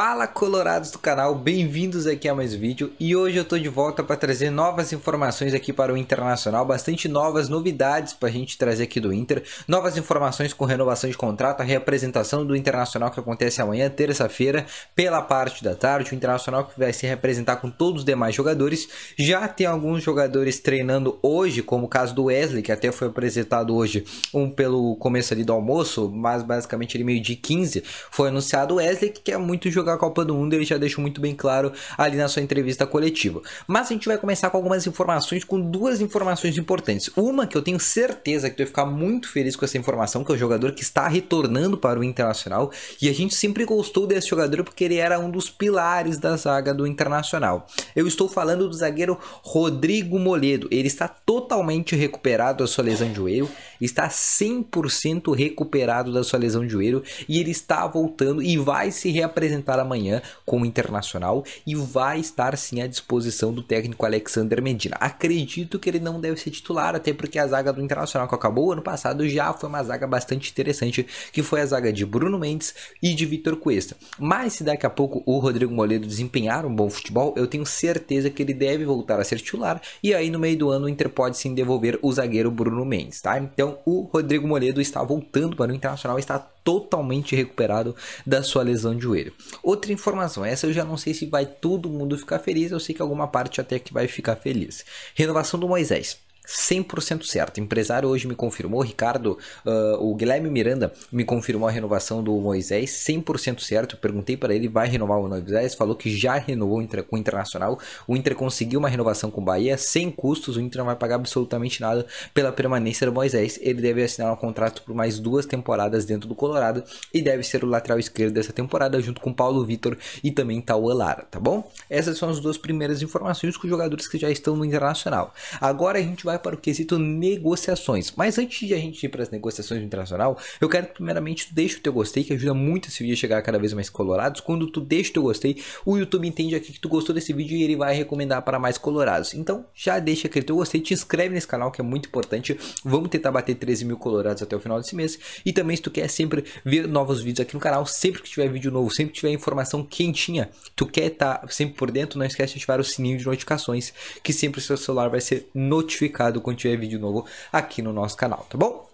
Fala colorados do canal, bem-vindos aqui a mais um vídeo e hoje eu tô de volta para trazer novas informações aqui para o Internacional, bastante novas novidades para a gente trazer aqui do Inter, novas informações com renovação de contrato, a representação do Internacional que acontece amanhã, terça-feira, pela parte da tarde, o Internacional que vai se representar com todos os demais jogadores, já tem alguns jogadores treinando hoje, como o caso do Wesley, que até foi apresentado hoje um pelo começo ali do almoço, mas basicamente ele meio de 15, foi anunciado o Wesley que é muito jogador jogar a Copa do Mundo, ele já deixou muito bem claro ali na sua entrevista coletiva. Mas a gente vai começar com algumas informações, com duas informações importantes. Uma que eu tenho certeza que tu vai ficar muito feliz com essa informação, que é o jogador que está retornando para o Internacional, e a gente sempre gostou desse jogador porque ele era um dos pilares da zaga do Internacional. Eu estou falando do zagueiro Rodrigo Moledo. Ele está totalmente recuperado da sua lesão de joelho, está 100% recuperado da sua lesão de joelho e ele está voltando e vai se reapresentar da manhã com o Internacional e vai estar sim à disposição do técnico Alexander Medina. Acredito que ele não deve ser titular, até porque a zaga do Internacional que acabou ano passado já foi uma zaga bastante interessante, que foi a zaga de Bruno Mendes e de Vitor Cuesta. Mas se daqui a pouco o Rodrigo Moledo desempenhar um bom futebol, eu tenho certeza que ele deve voltar a ser titular e aí no meio do ano o Inter pode sim devolver o zagueiro Bruno Mendes, tá? Então o Rodrigo Moledo está voltando para o Internacional, está totalmente recuperado da sua lesão de joelho. Outra informação, essa eu já não sei se vai todo mundo ficar feliz, eu sei que alguma parte até que vai ficar feliz. Renovação do Moisés. 100% certo. empresário hoje me confirmou, Ricardo, uh, o Guilherme Miranda me confirmou a renovação do Moisés 100% certo. perguntei para ele, vai renovar o Moisés? Falou que já renovou com o Internacional. O Inter conseguiu uma renovação com o Bahia sem custos. O Inter não vai pagar absolutamente nada pela permanência do Moisés. Ele deve assinar um contrato por mais duas temporadas dentro do Colorado e deve ser o lateral esquerdo dessa temporada, junto com Paulo Vitor e também Taua Lara, tá bom? Essas são as duas primeiras informações com jogadores que já estão no Internacional. Agora a gente vai para o quesito negociações. Mas antes de a gente ir para as negociações internacional, eu quero que primeiramente tu deixe o teu gostei, que ajuda muito esse vídeo a chegar cada vez mais colorados. Quando tu deixa o teu gostei, o YouTube entende aqui que tu gostou desse vídeo e ele vai recomendar para mais colorados. Então já deixa aquele teu gostei, te inscreve nesse canal que é muito importante. Vamos tentar bater 13 mil colorados até o final desse mês. E também se tu quer sempre ver novos vídeos aqui no canal, sempre que tiver vídeo novo, sempre que tiver informação quentinha, tu quer estar tá sempre por dentro, não esquece de ativar o sininho de notificações, que sempre o seu celular vai ser notificado atualizado quando tiver vídeo novo aqui no nosso canal, tá bom?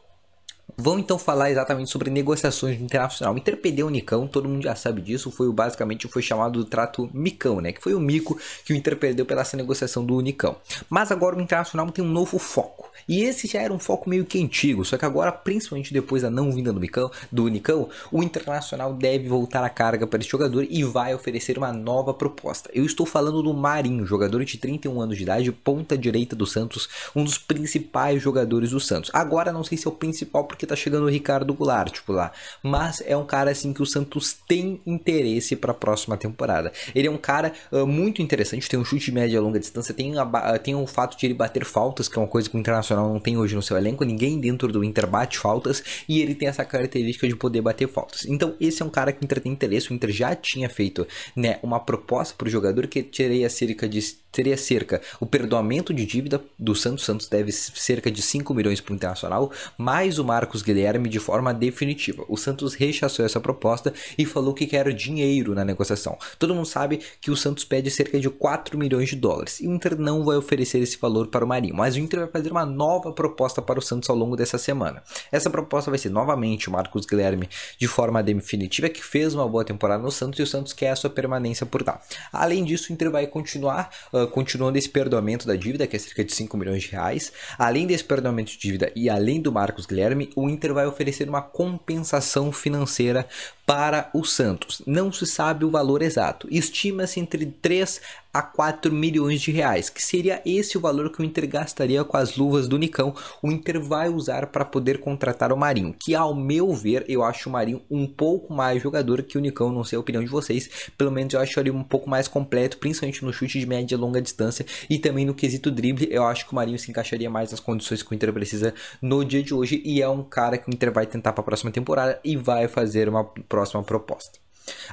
Vão então falar exatamente sobre negociações internacional. Interpedeu o Nicão, todo mundo já sabe disso, foi basicamente foi chamado do trato Micão, né? Que foi o mico que o Interpedeu pela essa negociação do Unicão. Mas agora o Internacional tem um novo foco. E esse já era um foco meio que antigo, só que agora, principalmente depois da não vinda do, Micão, do Unicão, o Internacional deve voltar a carga para esse jogador e vai oferecer uma nova proposta. Eu estou falando do Marinho, jogador de 31 anos de idade, ponta direita do Santos, um dos principais jogadores do Santos. Agora não sei se é o principal porque tá chegando o Ricardo Goulart, tipo lá. Mas é um cara assim que o Santos tem interesse para a próxima temporada. Ele é um cara uh, muito interessante, tem um chute de média e longa distância, tem, a, ah, tem o fato de ele bater faltas, que é uma coisa que o Internacional não tem hoje no seu elenco, ninguém dentro do Inter bate faltas e ele tem essa característica de poder bater faltas. Então, esse é um cara que o Inter tem interesse, o Inter já tinha feito, né, uma proposta pro jogador que a cerca de seria cerca. O perdoamento de dívida do Santos Santos deve cerca de 5 milhões para o Internacional, mais o Marcos Guilherme de forma definitiva. O Santos rechaçou essa proposta e falou que quer dinheiro na negociação. Todo mundo sabe que o Santos pede cerca de 4 milhões de dólares e o Inter não vai oferecer esse valor para o Marinho, mas o Inter vai fazer uma nova proposta para o Santos ao longo dessa semana. Essa proposta vai ser novamente o Marcos Guilherme de forma definitiva, que fez uma boa temporada no Santos e o Santos quer a sua permanência por lá. Além disso, o Inter vai continuar. Uh, continuando esse perdoamento da dívida, que é cerca de 5 milhões de reais. Além desse perdoamento de dívida e além do Marcos Guilherme, o Inter vai oferecer uma compensação financeira para o Santos. Não se sabe o valor exato. Estima-se entre 3 a 4 milhões de reais, que seria esse o valor que o Inter gastaria com as luvas do Nicão, o Inter vai usar para poder contratar o Marinho, que ao meu ver, eu acho o Marinho um pouco mais jogador que o Nicão, não sei a opinião de vocês, pelo menos eu acho ele um pouco mais completo, principalmente no chute de média e longa distância, e também no quesito drible, eu acho que o Marinho se encaixaria mais nas condições que o Inter precisa no dia de hoje, e é um cara que o Inter vai tentar para a próxima temporada e vai fazer uma próxima proposta.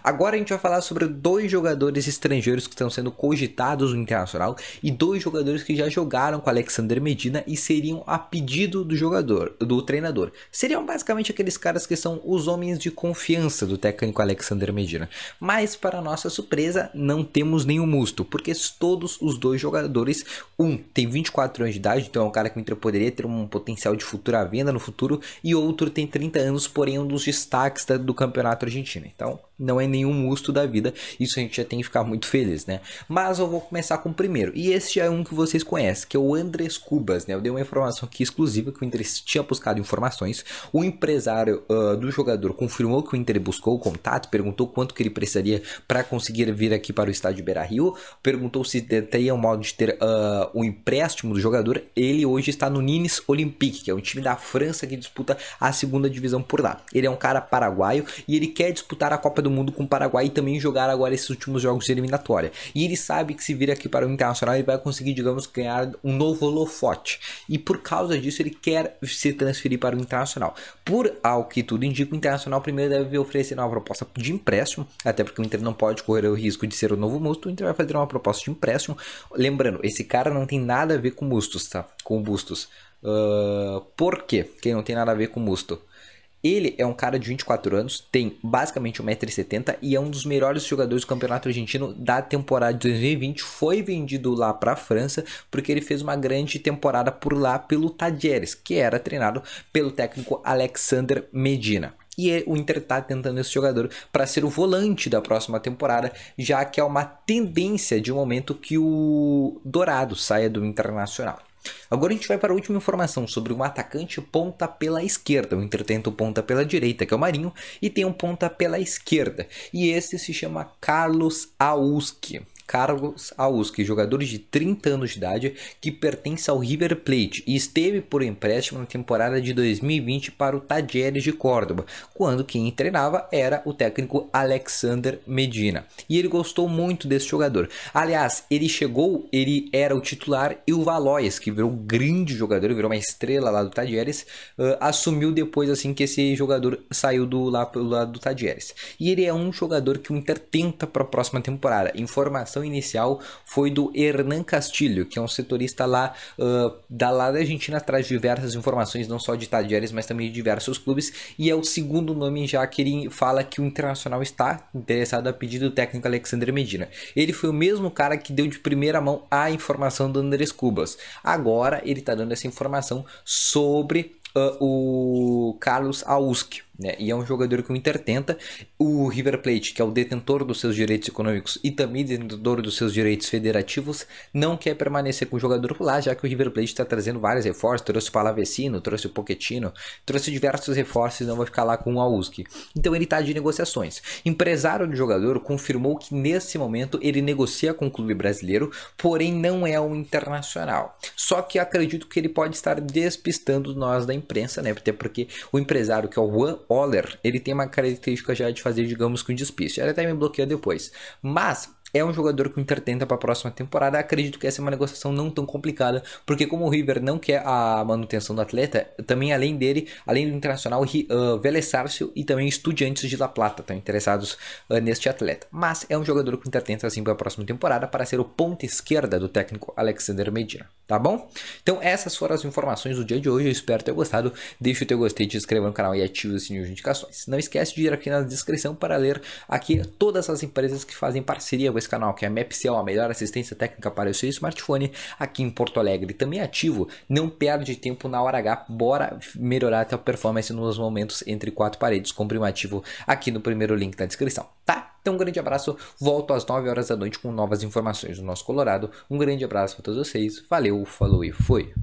Agora a gente vai falar sobre dois jogadores estrangeiros que estão sendo cogitados no Internacional e dois jogadores que já jogaram com Alexander Medina e seriam a pedido do jogador, do treinador. Seriam basicamente aqueles caras que são os homens de confiança do técnico Alexander Medina. Mas para nossa surpresa, não temos nenhum musto, porque todos os dois jogadores, um tem 24 anos de idade, então é um cara que poderia ter um potencial de futura venda no futuro, e outro tem 30 anos, porém é um dos destaques do campeonato argentino. Então, não é nenhum musto da vida. Isso a gente já tem que ficar muito feliz, né? Mas eu vou começar com o primeiro. E esse já é um que vocês conhecem, que é o Andrés Cubas, né? Eu dei uma informação aqui exclusiva que o Inter tinha buscado informações. O empresário uh, do jogador confirmou que o Inter buscou o contato, perguntou quanto que ele precisaria para conseguir vir aqui para o estádio Beira-Rio, perguntou se teria um modo de ter ah, o uh, um empréstimo do jogador. Ele hoje está no Nines Olympique, que é um time da França que disputa a segunda divisão por lá. Ele é um cara paraguaio e ele quer disputar a Copa do do Mundo com o Paraguai e também jogar agora esses últimos jogos de eliminatória. E ele sabe que se vir aqui para o Internacional ele vai conseguir, digamos, ganhar um novo holofote. E por causa disso ele quer se transferir para o Internacional. Por ao que tudo indica, o Internacional primeiro deve oferecer uma proposta de empréstimo, até porque o Inter não pode correr o risco de ser o novo Musto, o Inter vai fazer uma proposta de empréstimo. Lembrando, esse cara não tem nada a ver com Mustos tá? Com Bustos. Uh, por quê? Quem não tem nada a ver com Musto. Ele é um cara de 24 anos, tem basicamente 1,70m e é um dos melhores jogadores do Campeonato Argentino da temporada de 2020. Foi vendido lá para a França porque ele fez uma grande temporada por lá pelo Tadieres, que era treinado pelo técnico Alexander Medina e é, o Inter está tentando esse jogador para ser o volante da próxima temporada, já que é uma tendência de momento que o Dourado saia do Internacional. Agora a gente vai para a última informação sobre um atacante ponta pela esquerda. O Inter tenta um ponta pela direita, que é o Marinho, e tem um ponta pela esquerda. E esse se chama Carlos Auski. Carlos Ausque, jogador de 30 anos de idade que pertence ao River Plate e esteve por empréstimo na temporada de 2020 para o Tadjeres de Córdoba, quando quem treinava era o técnico Alexander Medina. E ele gostou muito desse jogador. Aliás, ele chegou, ele era o titular e o Valois, que virou um grande jogador, virou uma estrela lá do Tadjeres, uh, ah, assumiu depois assim que esse jogador saiu do lá pelo lado do Tadjeres. E ele é um jogador que o Inter tenta para a próxima temporada. Informação inicial foi do Hernan Castilho, que é um setorista lá uh, da lá da Argentina, traz diversas informações, não só de Tadieres, mas também de diversos clubes, e é o segundo nome já que ele fala que o Internacional está interessado a pedido do técnico Alexandre Medina. Ele foi o mesmo cara que deu de primeira mão a informação do Andrés Cubas. Agora ele está dando essa informação sobre uh, o Carlos Auski. Né? E é um jogador que o Inter tenta. O River Plate, que é o detentor dos seus direitos econômicos e também detentor dos seus direitos federativos, não quer permanecer com o jogador lá, já que o River Plate está trazendo vários reforços, trouxe o Palavecino, trouxe o Pochettino, trouxe diversos reforços e não vai ficar lá com o Auski. Então ele está de negociações. Empresário do jogador confirmou que nesse momento ele negocia com o clube brasileiro, porém não é um internacional. Só que acredito que ele pode estar despistando nós da imprensa, né? Até porque o empresário que é o Juan Oller, ele tem uma característica já de fazer, digamos, com despiste. Ela até me bloqueia depois. Mas, é um jogador que o Inter tenta para a próxima temporada. Acredito que essa é uma negociação não tão complicada, porque como o River não quer a manutenção do atleta, também além dele, além do Internacional, uh, Vélez Sárcio e também Estudiantes de La Plata estão interessados uh, neste atleta. Mas é um jogador que o Inter tenta assim para a próxima temporada para ser o ponta esquerda do técnico Alexander Medina, tá bom? Então essas foram as informações do dia de hoje, eu espero ter gostado. Deixa o teu gostei, te inscreva no canal e ativa o sininho de indicações. Não esquece de ir aqui na descrição para ler aqui todas as empresas que fazem parceria com esse canal, que é a MapCell, a melhor assistência técnica para o seu smartphone, aqui em Porto Alegre. Também é ativo, não perde tempo na hora H, bora melhorar a tua performance nos momentos entre quatro paredes. Compre um ativo aqui no primeiro link da descrição, tá? Então, um grande abraço. Volto às 9 horas da noite com novas informações do nosso Colorado. Um grande abraço para todos vocês. Valeu, falou e fui.